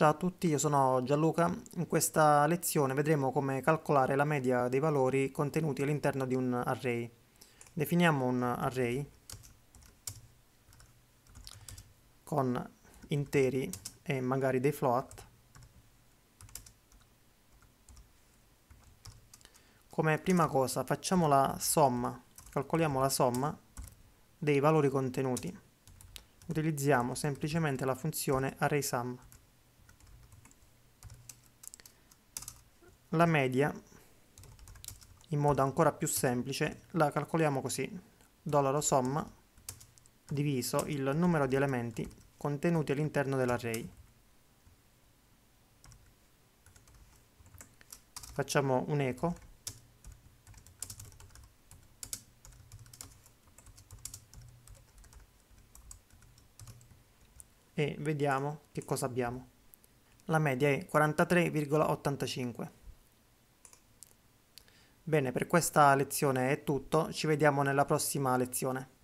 Ciao a tutti, io sono Gianluca. In questa lezione vedremo come calcolare la media dei valori contenuti all'interno di un array. Definiamo un array con interi e magari dei float. Come prima cosa facciamo la somma, calcoliamo la somma dei valori contenuti. Utilizziamo semplicemente la funzione ArraySum. la media in modo ancora più semplice la calcoliamo così dollaro somma diviso il numero di elementi contenuti all'interno dell'array facciamo un eco e vediamo che cosa abbiamo la media è 43,85 Bene, per questa lezione è tutto, ci vediamo nella prossima lezione.